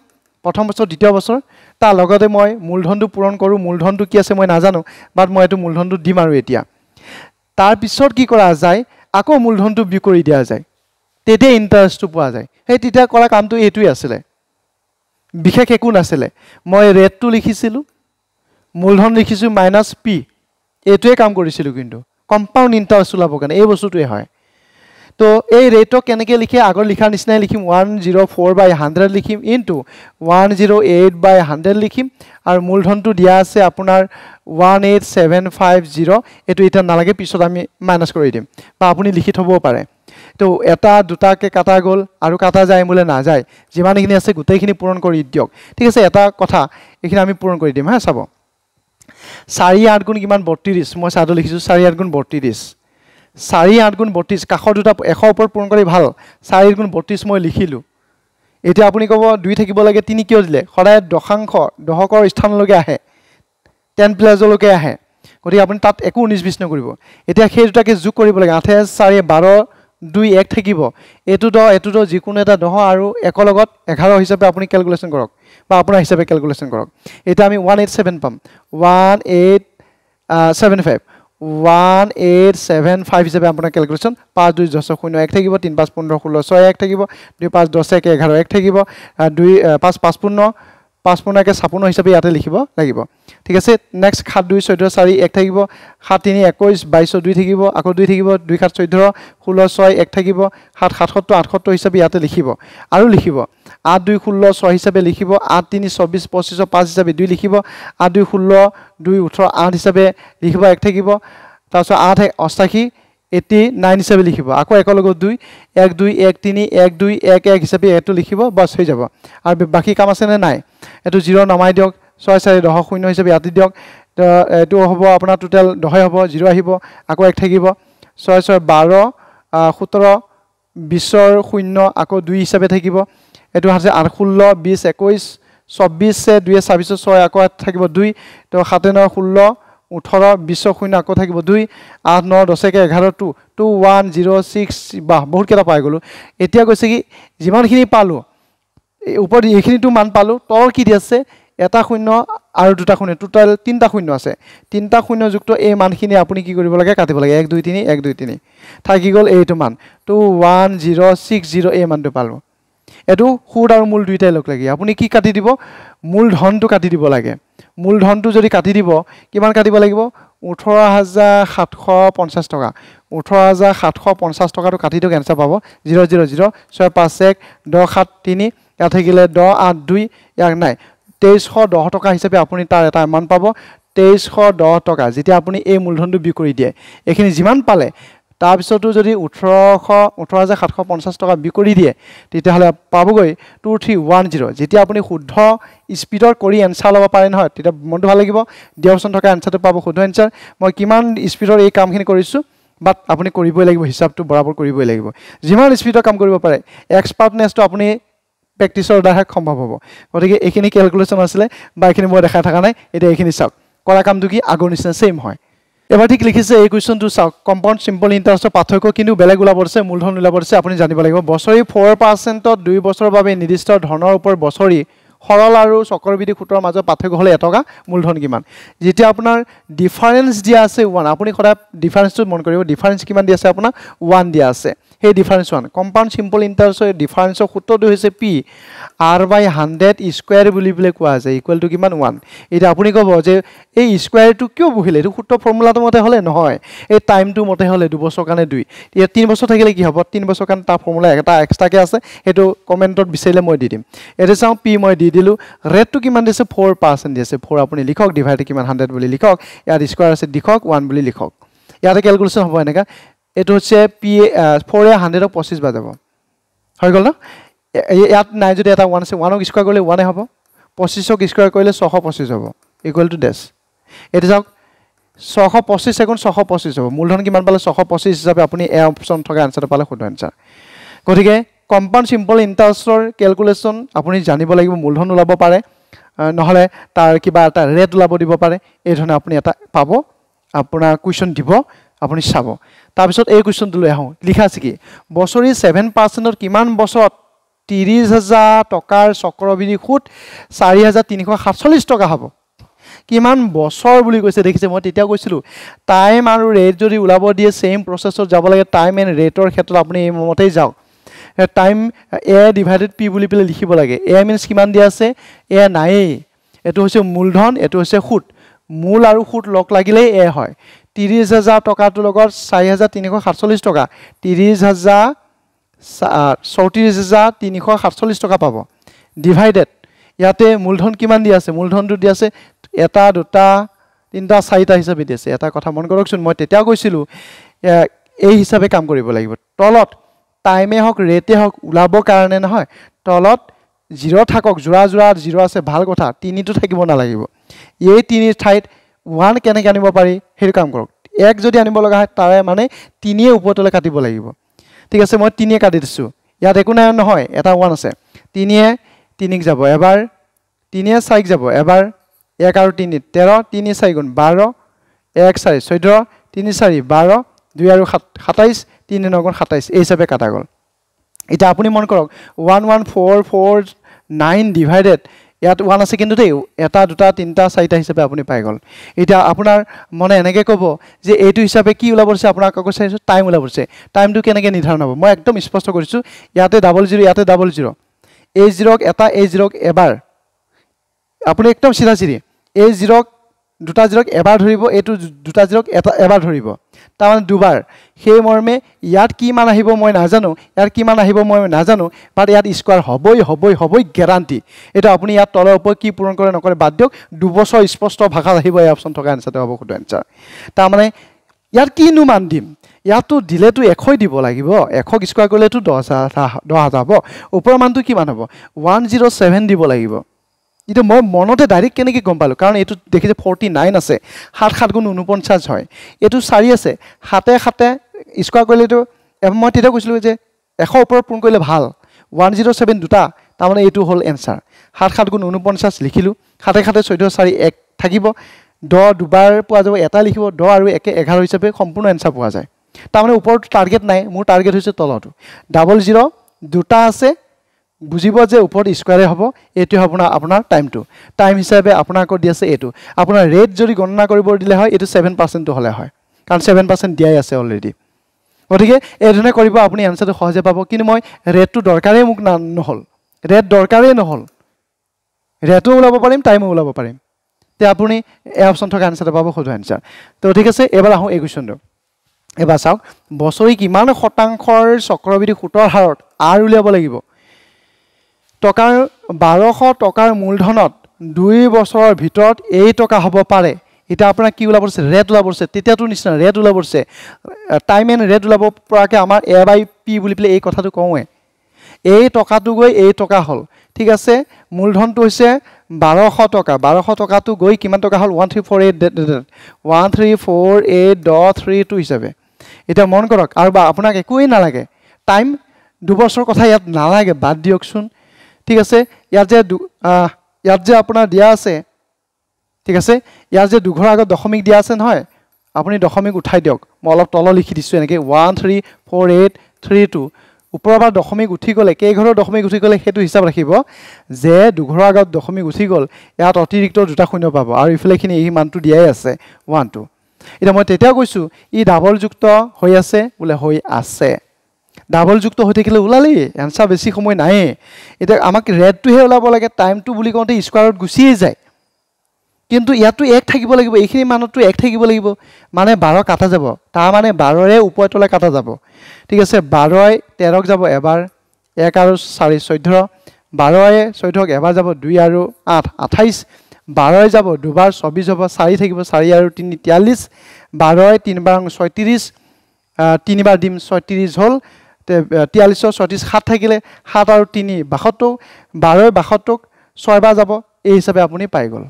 প্ৰথম বছৰ দ্বিতীয় বছৰ তাৰ লগতে মই মূলধনটো পূৰণ কৰোঁ মূলধনটো কি আছে মই নাজানো বাট মই এইটো মূলধনটো দিম আৰু এতিয়া তাৰপিছত কি কৰা যায় আকৌ মূলধনটো বিক্ৰী কৰি দিয়া যায় তেতিয়া ইণ্টাৰেষ্টটো পোৱা যায় সেই তেতিয়া কৰা কামটো এইটোৱেই আছিলে বিশেষ একো নাছিলে মই ৰেটটো লিখিছিলোঁ মূলধন লিখিছোঁ মাইনাছ পি এইটোৱে কাম কৰিছিলোঁ কিন্তু কম্পাউণ্ড ইণ্টাৰেষ্ট ওলাবৰ কাৰণে এই বস্তুটোৱে হয় তো এই ৰেটক কেনেকৈ লিখে আগৰ লিখাৰ নিচিনাই লিখিম one zero' four by hundred লিখিম into one zero' eight by hundred লিখিম আৰু মূলধনটো দিয়া আছে আপোনাৰ one eight seven five zero' এইটো এতিয়া নালাগে পিছত আমি মাইনাছ কৰি দিম বা আপুনি লিখি থ'বও পাৰে তো এটা দুটাকৈ কাটা গ'ল আৰু কাটা যায় বোলে নাযায় যিমানখিনি আছে গোটেইখিনি পূৰণ কৰি দিয়ক ঠিক আছে এটা কথা এইখিনি আমি পূৰণ কৰি দিম হা চাব চাৰি আঠ গুণ কিমান বত্ৰিছ মই চাৰ্টো লিখিছোঁ চাৰি আঠ গুণ বত্ৰিছ চাৰি আঠ গুণ বত্ৰিছ কাষৰ দুটা এশৰ ওপৰত পূৰণ কৰি ভাল চাৰি আঠ গুণ বত্ৰিছ মই লিখিলোঁ এতিয়া আপুনি ক'ব দুই থাকিব লাগে তিনি কিয় দিলে সদায় দশাংশ দশকৰ স্থানলৈকে আহে টেন প্লেজলৈকে আহে গতিকে আপুনি তাত একো উনিছ বিছ নকৰিব এতিয়া সেই দুটাকে যোগ কৰিব লাগে আঠে চাৰিয়ে বাৰ দুই এক থাকিব এইটো দহ এইটো দহ যিকোনো এটা দহ আৰু একৰ লগত এঘাৰ হিচাপে আপুনি কেলকুলেশ্যন কৰক বা আপোনাৰ হিচাপে কেলকুলেশ্যন কৰক এতিয়া আমি ওৱান এইট ছেভেন পাম one eight seven five one eight seven five হিচাপে আপোনাৰ কেলকুলেশ্যন পাঁচ দুই দহ ছয় শূন্য এক থাকিব তিনি পাঁচ পোন্ধৰ ষোল্ল ছয় এক থাকিব দুই পাঁচ দহ এক এঘাৰ এক থাকিব দুই পাঁচ পাঁচপন্ন পাঁচপোনাকৈ ছাপন্ন হিচাপে ইয়াতে লিখিব লাগিব ঠিক আছে নেক্সট সাত দুই চৈধ্য চাৰি এক থাকিব সাত তিনি একৈছ বাইছ দুই থাকিব আকৌ দুই থাকিব দুই সাত চৈধ্য ষোল্ল ছয় এক থাকিব সাত সাতসত্তৰ আঠসত্তৰ হিচাপে ইয়াতে লিখিব আৰু লিখিব আঠ দুই ষোল্ল ছয় হিচাপে লিখিব আঠ তিনি চৌব্বিছ পঁচিছ পাঁচ হিচাপে দুই লিখিব আঠ দুই ষোল্ল দুই ওঠৰ আঠ হিচাপে লিখিব এক থাকিব তাৰপিছত আঠ এক অষ্টাশী এইটি নাইন হিচাপে লিখিব আকৌ একৰ লগত দুই এক দুই এক তিনি এক দুই এক এক হিচাপে এটো লিখিব বাছ হৈ যাব আৰু বাকী কাম আছেনে নাই এইটো জিৰ' নমাই দিয়ক ছয় চাৰি দহ শূন্য হিচাপে ইয়াতে দিয়ক এইটো হ'ব আপোনাৰ টোটেল দহে হ'ব জিৰ' আহিব আকৌ এক থাকিব ছয় ছয় বাৰ সোতৰ বিছৰ শূন্য আকৌ দুই হিচাপে থাকিব এইটো আছে আঠ ষোল্ল বিছ একৈছ চৌব্বিছে দুয়ে ছাব্বিছে ছয় আকৌ থাকিব দুই তো সাতে ন ষোল্ল ওঠৰ বিশ শূন্য আকৌ থাকিব দুই আঠ ন দহ এক এঘাৰ two two one zero' six বাহ বহুতকেইটা পাই গ'লোঁ এতিয়া কৈছে কি যিমানখিনি পালোঁ ওপৰত এইখিনিটো মান পালোঁ তলৰ কি দি আছে এটা শূন্য আৰু দুটা শূন্য টোটেল তিনিটা শূন্য আছে তিনিটা শূন্যযুক্ত এই মানখিনি আপুনি কি কৰিব লাগে কাটিব লাগে এক দুই তিনি এক দুই তিনি থাকি গ'ল এইটো মান two one zero' six zero' এই মানটো পালোঁ এইটো সুদ আৰু মূল দুয়োটাই লগ লাগে আপুনি কি কাটি দিব মূল ধনটো কাটি দিব লাগে মূলধনটো যদি কাটি দিব কিমান কাটিব লাগিব ওঠৰ হাজাৰ সাতশ পঞ্চাছ টকা ওঠৰ হাজাৰ সাতশ পঞ্চাছ টকাটো কাটি দিয়ক এনচাৰ পাব জিৰ' জিৰ' জিৰ' ছয় পাঁচ এক দহ সাত তিনি ইয়াত থাকিলে দহ আঠ দুই ইয়াক নাই তেইছশ দহ টকা হিচাপে আপুনি তাৰ এটা এমাউণ্ট পাব তেইছশ দহ টকা যেতিয়া আপুনি এই মূলধনটো বিক্ৰী দিয়ে এইখিনি যিমান পালে তাৰপিছতো যদি ওঠৰশ ওঠৰ হাজাৰ সাতশ পঞ্চাছ টকা বিকৰি দিয়ে তেতিয়াহ'লে পাবগৈ টু থ্ৰী ওৱান জিৰ' যেতিয়া আপুনি শুদ্ধ স্পীডত কৰি এনচাৰ ল'ব পাৰে নহয় তেতিয়া মনটো ভাল লাগিব দিয়া অপশ্যন থকা এনচাৰটো পাব শুদ্ধ এনচাৰ মই কিমান স্পীডৰ এই কামখিনি কৰিছোঁ বাট আপুনি কৰিবই লাগিব হিচাপটো বৰাবৰ কৰিবই লাগিব যিমান স্পীডত কাম কৰিব পাৰে এক্সপাৰ্টনেছটো আপুনি প্ৰেক্টিছৰ দ্বাৰাহে সম্ভৱ হ'ব গতিকে এইখিনি কেলকুলেশ্যন আছিলে বা এইখিনি মই দেখাই থকা নাই এতিয়া এইখিনি চাওক কৰা কামটো কি আগৰ নিচিনা ছেইম হয় এবাৰ ঠিক লিখিছে এই কুৱেশ্যনটো চাওক কম্পাউণ্ড চিম্পল ইণ্টাৰেষ্টৰ পাৰ্থক্য কিন্তু বেলেগ ওলাব দিছে মূলধন ওলাব দিছে আপুনি জানিব লাগিব বছৰি ফ'ৰ পাৰ্চেণ্টত দুই বছৰৰ বাবে নিৰ্দিষ্ট ধনৰ ওপৰত বছৰি সৰল আৰু চক্ৰবৃদ্ধি সূতৰ মাজত পাৰ্থক্য হ'লে এটকা মূলধন কিমান যেতিয়া আপোনাৰ ডিফাৰেঞ্চ দিয়া আছে ওৱান আপুনি সদায় ডিফাৰেঞ্চটো মন কৰিব ডিফাৰেঞ্চ কিমান দিয়া আছে আপোনাৰ ওৱান দিয়া আছে সেই ডিফাৰেঞ্চ ওৱান কম্পাউণ্ড চিম্পল ইণ্টাৰেষ্টৰ ডিফাৰেঞ্চৰ সূত্ৰটো হৈছে P R by hundred square বুলি পেলাই কোৱা যায় ইকুৱেল টু কিমান ওৱান এতিয়া আপুনি ক'ব যে এই স্কুৱেৰটো কিয় বহিলে এইটো সূত্ৰ ফৰ্মুলাটো মতে হ'লে নহয় এই টাইমটো মতে হ'লে দুবছৰ কাৰণে দুই এতিয়া তিনিবছৰ থাকিলে কি হ'ব তিনিবছৰ কাৰণে তাৰ ফৰ্মুলা এটা এক্সট্ৰাকৈ আছে সেইটো কমেণ্টত বিচাৰিলে মই দি দিম এতিয়া চাওঁ পি মই দি দিলোঁ ৰেটটো কিমান দিছে ফ'ৰ পাৰ্চেণ্ট দিছে ফ'ৰ আপুনি লিখক ডিভাইড কিমান হাণ্ড্ৰেড বুলি লিখক ইয়াত স্কুৱাৰ আছে দিখক ওৱান বুলি লিখক ইয়াতে কেলকুলেশ্যন হ'ব এনেকৈ এইটো হৈছে পি এ ফ'ৰ এ হাণ্ড্ৰেডক পঁচিছ বাৰ যাব হৈ গ'ল ন ইয়াত নাই যদি এটা ওৱান আছে ওৱানক স্কুৱাৰ কৰিলে ওৱানে হ'ব পঁচিছক স্কুৱাৰ কৰিলে ছশ পঁচিছ হ'ব ইকুৱেল টু ডেছ এতিয়া চাওক ছশ পঁচিছ এগুণ ছশ পঁচিছ হ'ব মূলধন কিমান পালে ছশ পঁচিছ হিচাপে আপুনি এ অপশ্যন থকা এনচাৰটো পালে শুদ্ধ এনচাৰ গতিকে কম্পাউণ্ড চিম্পল ইণ্টাৰেষ্টৰ কেলকুলেশ্যন আপুনি জানিব লাগিব মূলধন ওলাব পাৰে নহ'লে তাৰ কিবা এটা ৰেট ওলাব দিব পাৰে এই ধৰণে আপুনি এটা পাব আপোনাৰ কুৱেশ্যন দিব আপুনি চাব তাৰপিছত এই লৈ আহোঁ লিখা আছে কি বছৰি ছেভেন পাৰ্চেণ্টত কিমান বছৰত ত্ৰিছ হাজাৰ টকাৰ চক্ৰবিধি সুত চাৰি হাজাৰ তিনিশ সাতচল্লিছ টকা হ'ব কিমান বছৰ বুলি কৈছে দেখিছে মই তেতিয়া কৈছিলোঁ টাইম আৰু ৰেট যদি ওলাব দিয়ে ছেইম প্ৰচেছত যাব লাগে টাইম এণ্ড ৰেটৰ ক্ষেত্ৰত আপুনি এই মতেই যাওক টাইম এ ডিভাইডেড পি বুলি পেলাই লিখিব লাগে এ মিনছ কিমান দিয়া আছে এ নাইয়েই এইটো হৈছে মূলধন এইটো হৈছে সুত মূল আৰু সুত লগ লাগিলেই এ হয় ত্ৰিছ হাজাৰ টকাটোৰ লগত চাৰি হাজাৰ তিনিশ সাতচল্লিছ টকা ত্ৰিছ হাজাৰ চৌত্ৰিছ হাজাৰ তিনিশ সাতচল্লিছ টকা পাব ডিভাইডেড ইয়াতে মূলধন কিমান দি আছে মূলধনটো দি আছে এটা দুটা তিনিটা চাৰিটা হিচাপে দি আছে এটা কথা মন কৰকচোন মই তেতিয়াও কৈছিলোঁ এই হিচাপে কাম কৰিব লাগিব তলত টাইমে হওক ৰেটে হওক ওলাবৰ কাৰণে নহয় তলত জিৰ' থাকক যোৰা যোৰা জিৰ' আছে ভাল কথা তিনিটো থাকিব নালাগিব এই তিনি ঠাইত ওৱান কেনেকৈ আনিব পাৰি সেইটো কাম কৰক এক যদি আনিব লগা হয় তাৰে মানে তিনিয়ে ওপৰতলৈ কাটিব লাগিব ঠিক আছে মই তিনিয়ে কাটি দিছোঁ ইয়াত একো নাই নহয় এটা ওৱান আছে তিনিয়ে তিনিক যাব এবাৰ তিনিয়ে চাৰিক যাব এবাৰ এক আৰু তিনি তেৰ তিনি চাৰি গুণ বাৰ এক চাৰি চৈধ্য তিনি চাৰি বাৰ দুই আৰু সাত সাতাইছ তিনি ন গুণ সাতাইছ এই হিচাপে কাটা গ'ল এতিয়া আপুনি মন কৰক one one four four nine divided ইয়াত ওৱান আছে কিন্তু দেই এটা দুটা তিনিটা চাৰিটা হিচাপে আপুনি পাই গ'ল এতিয়া আপোনাৰ মনে এনেকৈ ক'ব যে এইটো হিচাপে কি ওলাব দিছে আপোনাক আকৌ চাইছোঁ টাইম ওলাবছে দিছে টাইমটো কেনেকৈ নিৰ্ধাৰণ হ'ব মই একদম স্পষ্ট কৰিছোঁ ইয়াতে ডাবল জিৰ' ইয়াতে ডাবল জিৰ' এই জিৰ'ক এটা এই জিৰ'ক এবাৰ আপুনি একদম চিধা চিধি এই জিৰ'ক দুটা জিৰক এবাৰ ধৰিব এইটো দুটা জিৰক এটা এবাৰ ধৰিব তাৰমানে দুবাৰ সেই মৰ্মে ইয়াত কিমান আহিব মই নাজানো ইয়াত কিমান আহিব মই নাজানো বাট ইয়াত স্কোৱাৰ হ'বই হ'বই হ'বই গেৰাণ্টি এইটো আপুনি ইয়াত তলৰ ওপৰত কি পূৰণ কৰে নকৰে বাদ দিয়ক দুবছৰ স্পষ্ট ভাষাত আহিব এই অপশ্যন থকা এনচাৰটো হ'ব সুধু এনচাৰ তাৰমানে ইয়াত কিনো মান দিম ইয়াততো দিলেতো এশই দিব লাগিব এশক স্কোৱাৰ কৰিলেতো দহ হাজাৰ দহ হাজাৰ হ'ব ওপৰৰ মানটো কিমান হ'ব ওৱান জিৰ' ছেভেন দিব লাগিব এইটো মই মনতে ডাইৰেক্ট কেনেকৈ গম পালোঁ কাৰণ এইটো দেখিছে ফৰ্টি নাইন আছে সাত সাত গুণ ঊনপঞ্চাছ হয় এইটো চাৰি আছে সাতে সাতে স্কুৱাৰ কৰিলেতো মই তেতিয়া কৈছিলোঁ যে এশ ওপৰত পোন কৰিলে ভাল ওৱান জিৰ' ছেভেন দুটা তাৰমানে এইটো হ'ল এনচাৰ সাত সাত গুণ ঊনপঞ্চাছ লিখিলোঁ সাতে সাতে চৈধ্য চাৰি এক থাকিব দহ দুবাৰ পোৱা যাব এটা লিখিব দহ আৰু একে এঘাৰ হিচাপে সম্পূৰ্ণ এনচাৰ পোৱা যায় তাৰমানে ওপৰত টাৰ্গেট নাই মোৰ টাৰ্গেট হৈছে তলতো ডাবল জিৰ' দুটা আছে বুজিব যে ওপৰত স্কুৱাৰে হ'ব এইটোৱে আপোনাৰ আপোনাৰ টাইমটো টাইম হিচাপে আপোনাৰ আকৌ দি আছে এইটো আপোনাৰ ৰেট যদি গণনা কৰিব দিলে হয় এইটো ছেভেন পাৰ্চেণ্টটো হ'লে হয় কাৰণ ছেভেন পাৰ্চেণ্ট দিয়াই আছে অলৰেডি গতিকে এইধৰণে কৰিব আপুনি এনচাৰটো সহজে পাব কিন্তু মই ৰেটটো দৰকাৰেই মোক না নহ'ল ৰেট দৰকাৰেই নহ'ল ৰেটো ওলাব পাৰিম টাইমো ওলাব পাৰিম তেতিয়া আপুনি এ অপশ্যন থকা এনচাৰটো পাব সুধো এনচাৰ ত' ঠিক আছে এইবাৰ আহোঁ এই কুৱেশ্যনটো এবাৰ চাওক বছৰি কিমান শতাংশৰ চক্ৰবৃদ্ধি সুতৰ হাৰত আৰ উলিয়াব লাগিব টকাৰ বাৰশ টকাৰ মূলধনত দুই বছৰৰ ভিতৰত এই টকা হ'ব পাৰে এতিয়া আপোনাৰ কি ওলাব পাৰিছে ৰেড ওলাব পাৰিছে তেতিয়াতো নিচিনা ৰেট ওলাব পাৰিছে টাইম এণ্ড ৰেট ওলাব পৰাকৈ আমাৰ এ বাই পি বুলি পেলাই এই কথাটো কওঁৱে এই টকাটো গৈ এই টকা হ'ল ঠিক আছে মূলধনটো হৈছে বাৰশ টকা বাৰশ টকাটো গৈ কিমান টকা হ'ল ওৱান থ্ৰী ফ'ৰ এইট ডেট ডেট ওৱান থ্ৰী ফ'ৰ এইট দহ থ্ৰী টু হিচাপে এতিয়া মন কৰক আৰু বা আপোনাক একোৱেই নালাগে টাইম দুবছৰ কথা ইয়াত নালাগে বাদ দিয়কচোন ঠিক আছে ইয়াত যে ইয়াত যে আপোনাৰ দিয়া আছে ঠিক আছে ইয়াত যে দুঘৰ আগত দশমিক দিয়া আছে নহয় আপুনি দশমিক উঠাই দিয়ক মই অলপ তলত লিখি দিছোঁ এনেকৈ one three four eight three two ওপৰৰ পৰা দশমিক উঠি গ'লে কেইঘৰৰ দশমিক উঠি গ'লে সেইটো হিচাপ ৰাখিব যে দুঘৰৰ আগত দশমিক উঠি গ'ল ইয়াত অতিৰিক্ত দুটা শূন্য পাব আৰু ইফালেখিনি এই মানটো দিয়াই আছে ওৱান টু এতিয়া মই তেতিয়াও কৈছোঁ ই ডাবলযুক্ত হৈ আছে বোলে হৈ আছে ডাবল যুগটো হৈ থাকিলে ওলালেই এনচাৰ বেছি সময় নাই এতিয়া আমাক ৰেডটোহে ওলাব লাগে টাইমটো বুলি কওঁতে স্কোৱাৰত গুচিয়েই যায় কিন্তু ইয়াতো এক থাকিব লাগিব এইখিনি মানতটো এক থাকিব লাগিব মানে বাৰ কাটা যাব তাৰমানে বাৰৰে ওপৰ তলে কাটা যাব ঠিক আছে বাৰই তেৰক যাব এবাৰ এক আৰু চাৰি চৈধ্য বাৰয়ে চৈধ্যক এবাৰ যাব দুই আৰু আঠ আঠাইছ বাৰই যাব দুবাৰ চৌবিছ হ'ব চাৰি থাকিব চাৰি আৰু তিনি তিয়াল্লিছ বাৰই তিনিবাৰ ছয়ত্ৰিছ তিনিবাৰ দিম ছয়ত্ৰিছ হ'ল তিয়াল্লিছৰ ছয়ত্ৰিছ সাত থাকিলে সাত আৰু তিনি বাসত্তৰ বাৰ বাসত্তৰক ছয় বাৰ যাব এই হিচাপে আপুনি পাই গ'ল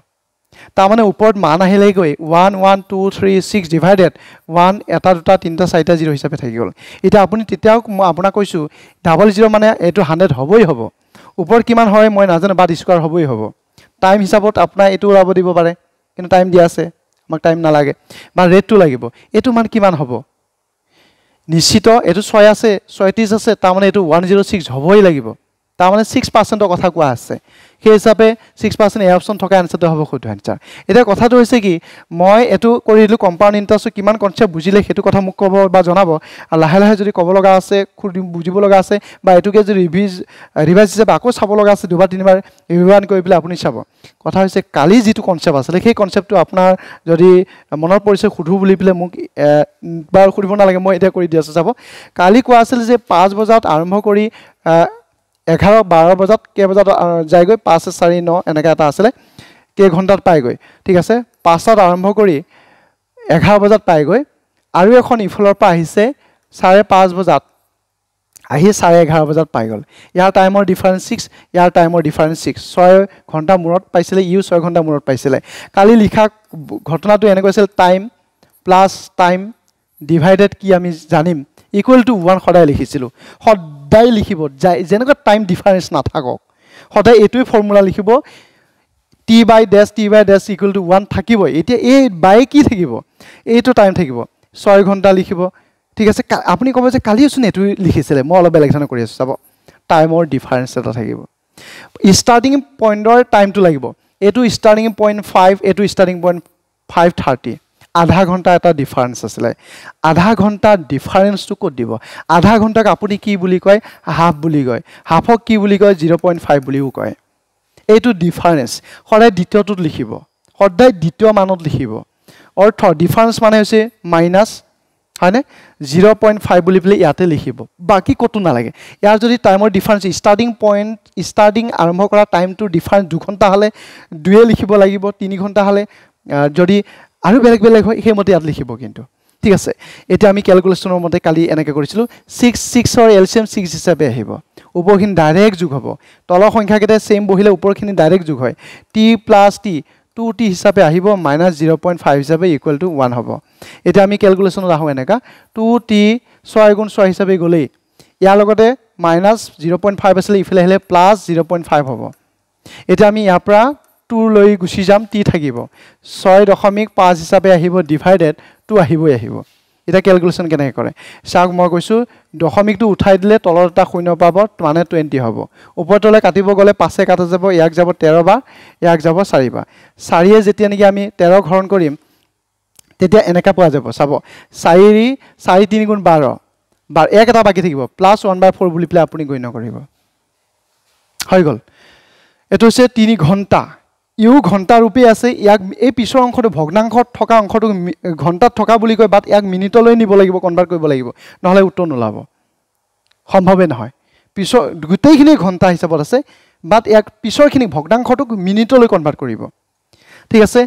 তাৰমানে ওপৰত মান আহিলেগৈ one one two three six divided one এটা দুটা তিনিটা চাৰিটা জিৰ' হিচাপে থাকি গ'ল এতিয়া আপুনি তেতিয়াও মই আপোনাক কৈছোঁ ডাবল জিৰ' মানে এইটো হাণ্ড্ৰেড হ'বই হ'ব ওপৰত কিমান হয় মই নাজানো বাট স্কুৱাৰ হ'বই হ'ব টাইম হিচাপত আপোনাৰ এইটো ওলাব দিব পাৰে কিন্তু টাইম দিয়া আছে আমাক টাইম নালাগে বা ৰেটটো লাগিব এইটো মান কিমান হ'ব নিশ্চিত এইটো ছয় আছে ছয়ত্ৰিছ আছে তাৰমানে এইটো ওৱান জিৰ' ছিক্স হ'বই লাগিব তাৰমানে ছিক্স পাৰ্চেণ্টৰ কথা কোৱা আছে সেই হিচাপে ছিক্স পাৰ্চেণ্ট এ অপশ্যন থকা এনচাৰটো হ'ব শুদ্ধ এনচাৰ এতিয়া কথাটো হৈছে কি মই এইটো কৰি দিলোঁ কম্পাউণ্ড ইণ্টাৰেষ্টটো কিমান কনচেপ্ট বুজিলে সেইটো কথা মোক ক'ব বা জনাব আৰু লাহে লাহে যদি ক'ব লগা আছে বুজিব লগা আছে বা এইটোকে যদি ৰিভিজ ৰিভাইজ হিচাপে আকৌ চাব লগা আছে দুবাৰ তিনিবাৰ ৰিভাইন কৰি পেলাই আপুনি চাব কথা হৈছে কালি যিটো কনচেপ্ট আছিলে সেই কনচেপ্টটো আপোনাৰ যদি মনত পৰিছে সোধো বুলি পেলাই মোক বাৰু সুধিব নালাগে মই এতিয়া কৰি দি আছোঁ চাব কালি কোৱা আছিল যে পাঁচ বজাত আৰম্ভ কৰি এঘাৰ বাৰ বজাত কেইবজাত যায়গৈ পাঁচ চাৰি ন এনেকৈ এটা আছিলে কেইঘণ্টাত পায়গৈ ঠিক আছে পাঁচত আৰম্ভ কৰি এঘাৰ বজাত পায়গৈ আৰু এখন ইফালৰ পৰা আহিছে চাৰে পাঁচ বজাত আহি চাৰে এঘাৰ বজাত পাই গ'ল ইয়াৰ টাইমৰ ডিফাৰেঞ্চ ছিক্স ইয়াৰ টাইমৰ ডিফাৰেঞ্চ ছিক্স ছয় ঘণ্টা মূৰত পাইছিলে ইও ছয় ঘণ্টা মূৰত পাইছিলে কালি লিখা ঘটনাটো এনেকৈ আছিল টাইম প্লাছ টাইম ডিভাইডেড কি আমি জানিম ইকুৱেল টু ওৱান সদায় লিখিছিলোঁ সদ সদায় লিখিব যাই যেনেকুৱা টাইম ডিফাৰেঞ্চ নাথাকক সদায় এইটোৱেই ফৰ্মুলা লিখিব T by dash T by dash equal to one থাকিবই এতিয়া এই বাই কি থাকিব এইটো টাইম থাকিব ছয় ঘণ্টা লিখিব ঠিক আছে আপুনি ক'ব যে কালিচোন এইটো লিখিছিলে মই অলপ বেলেগ ধৰণে কৰি আছোঁ চাব টাইমৰ ডিফাৰেঞ্চ এটা থাকিব ষ্টাৰ্টিং পইণ্টৰ টাইমটো লাগিব এইটো ষ্টাৰ্টিং পইণ্ট ফাইভ এইটো ষ্টাৰ্টিং পইণ্ট ফাইভ থাৰ্টি আধা ঘণ্টা এটা ডিফাৰেঞ্চ আছিলে আধা ঘণ্টা ডিফাৰেঞ্চটো ক'ত দিব আধা ঘণ্টাক আপুনি কি বুলি কয় হাফ বুলি কয় হাফক কি বুলি কয় জিৰ' পইণ্ট ফাইভ বুলিও কয় এইটো ডিফাৰেঞ্চ সদায় দ্বিতীয়টোত লিখিব সদায় দ্বিতীয় মানত লিখিব অৰ্থ ডিফাৰেঞ্চ মানে হৈছে মাইনাছ হয়নে জিৰ' পইণ্ট ফাইভ বুলি পেলাই ইয়াতে লিখিব বাকী ক'তো নালাগে ইয়াৰ যদি টাইমৰ ডিফাৰেঞ্চ ষ্টাৰ্টিং পইণ্ট ষ্টাৰ্টিং আৰম্ভ কৰা টাইমটোৰ ডিফাৰেঞ্চ দুঘণ্টা হ'লে দুয়ে লিখিব লাগিব তিনি ঘণ্টা হ'লে যদি আৰু বেলেগ বেলেগ হয় সেইমতে ইয়াত লিখিব কিন্তু ঠিক আছে এতিয়া আমি কেলকুলেশ্যনৰ মতে কালি এনেকৈ কৰিছিলোঁ ছিক্স ছিক্সৰ এল চি এম ছিক্স হিচাপে আহিব ওপৰখিনি ডাইৰেক্ট যোগ হ'ব তলৰ সংখ্যাকেইটাই ছেইম বহিলে ওপৰখিনি ডাইৰেক্ট যোগ হয় T plus T two T হিচাপে আহিব মাইনাছ জিৰ' পইণ্ট ফাইভ হিচাপে ইকুৱেল টু ওৱান হ'ব এতিয়া আমি কেলকুলেশ্যনত আহোঁ এনেকুৱা টু টি ছয় গুণ ছয় হিচাপে গ'লেই ইয়াৰ লগতে মাইনাছ জিৰ' পইণ্ট ফাইভ আছিলে ইফালে আহিলে প্লাছ জিৰ' পইণ্ট ফাইভ হ'ব এতিয়া আমি ইয়াৰ পৰা টু লৈ গুচি যাম টি থাকিব ছয় দশমিক পাঁচ হিচাপে আহিব ডিভাইডেড টু আহিবই আহিব এতিয়া কেলকুলেশ্যন কেনেকৈ কৰে চাওক মই কৈছোঁ দশমিকটো উঠাই দিলে তলত এটা শূন্য পাব মানে টুৱেণ্টি হ'ব ওপৰ তলে কাটিব গ'লে পাঁচে কাটা যাব ইয়াক যাব তেৰবাৰ ইয়াক যাব চাৰিবাৰ চাৰিয়ে যেতিয়া নেকি আমি তেৰ ঘৰণ কৰিম তেতিয়া এনেকৈ পোৱা যাব চাব চাৰি চাৰি তিনি গুণ বাৰ বাৰ এক এটা বাকী থাকিব প্লাছ ওৱান বাই ফ'ৰ বুলি পেলাই আপুনি গণ্য কৰিব হৈ গ'ল এইটো হৈছে তিনি ঘণ্টা ইউ ঘণ্টাৰূপেই আছে ইয়াক এই পিছৰ অংশটো ভগ্নাংশত থকা অংশটো ঘণ্টাত থকা বুলি কয় বাট ইয়াক মিনিটলৈ নিব লাগিব কনভাৰ্ট কৰিব লাগিব নহ'লে উত্তৰ নোলাব সম্ভৱেই নহয় পিছৰ গোটেইখিনি ঘণ্টা হিচাপত আছে বাট ইয়াক পিছৰখিনি ভগ্নাংশটোক মিনিটলৈ কনভাৰ্ট কৰিব ঠিক আছে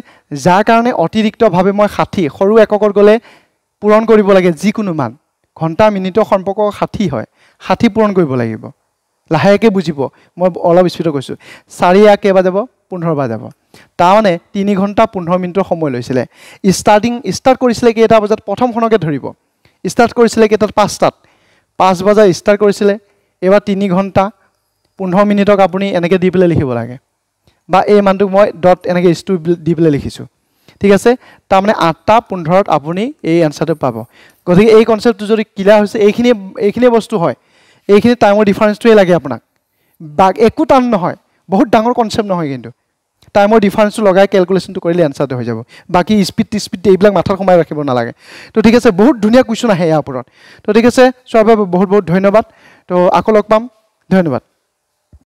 যাৰ কাৰণে অতিৰিক্তভাৱে মই ষাঠি সৰু এককত গ'লে পূৰণ কৰিব লাগে যিকোনো মান ঘণ্টা মিনিটৰ সম্পৰ্ক ষাঠি হয় ষাঠি পূৰণ কৰিব লাগিব লাহেকৈ বুজিব মই অলপ স্পীডত কৈছোঁ চাৰি আগ যাব পোন্ধৰ বাজাব তাৰমানে তিনি ঘণ্টা পোন্ধৰ মিনিটৰ সময় লৈছিলে ষ্টাৰ্টিং ষ্টাৰ্ট কৰিছিলে কেইটা বজাত প্ৰথমখনকে ধৰিব ষ্টাৰ্ট কৰিছিলে কেইটাত পাঁচটাত পাঁচ বজাত ষ্টাৰ্ট কৰিছিলে এইবাৰ তিনি ঘণ্টা পোন্ধৰ মিনিটক আপুনি এনেকৈ দি পেলাই লিখিব লাগে বা এই মানটোক মই ডট এনেকৈ ইষ্টু দি পেলাই লিখিছোঁ ঠিক আছে তাৰমানে আঠটা পোন্ধৰত আপুনি এই এনচাৰটো পাব গতিকে এই কনচেপ্টটো যদি ক্লিয়াৰ হৈছে এইখিনি এইখিনিয়ে বস্তু হয় এইখিনি টাইমৰ ডিফাৰেঞ্চটোৱেই লাগে আপোনাক বা একো টান নহয় বহুত ডাঙৰ কনচেপ্ট নহয় কিন্তু টাইমৰ ডিফাৰেঞ্চটো লগাই কেলকুলেশ্যনটো কৰিলে এনচাৰটো হৈ যাব বাকী স্পীড স্পীড এইবিলাক মাথাত সোমাই ৰাখিব নালাগে তো ঠিক আছে বহুত ধুনীয়া কুৱেশ্যন আহে ইয়াৰ ওপৰত তো ঠিক আছে চোৱাৰ বাবে বহুত বহুত ধন্যবাদ তো আকৌ লগ পাম ধন্যবাদ